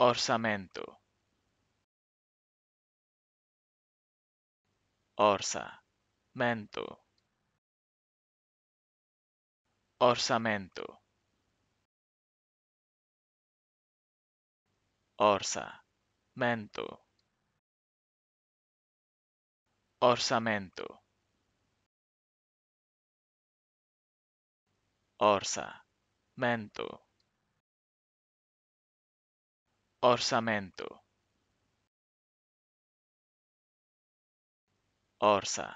orçamento, orçamento, orçamento, orçamento, orçamento, orçamento. orsamento orsa